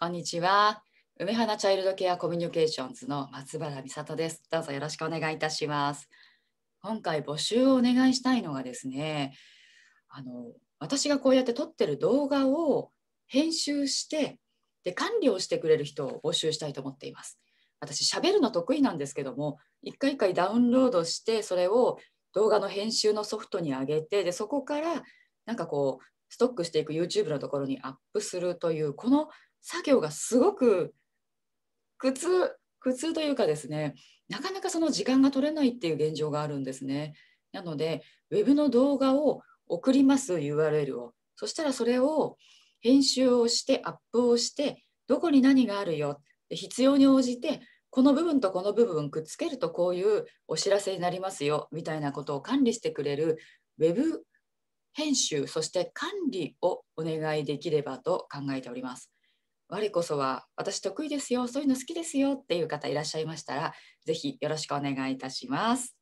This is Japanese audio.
こんにちは。梅花チャイルドケアコミュニケーションズの松原美里です。どうぞよろしくお願いいたします。今回募集をお願いしたいのがですね、あの私がこうやって撮ってる動画を編集してで管理をしてくれる人を募集したいと思っています。私喋るの得意なんですけども、一回一回ダウンロードしてそれを動画の編集のソフトに上げてでそこからなんかこうストックしていく YouTube のところにアップするというこの作業がすごく苦痛苦痛というかですねなかなかその時間が取れないっていう現状があるんですねなので web の動画を送ります URL をそしたらそれを編集をしてアップをしてどこに何があるよ必要に応じてこの部分とこの部分くっつけるとこういうお知らせになりますよみたいなことを管理してくれる Web 編集そして管理をお願いできればと考えております。我こそは私得意ですよそういうの好きですよっていう方いらっしゃいましたら是非よろしくお願いいたします。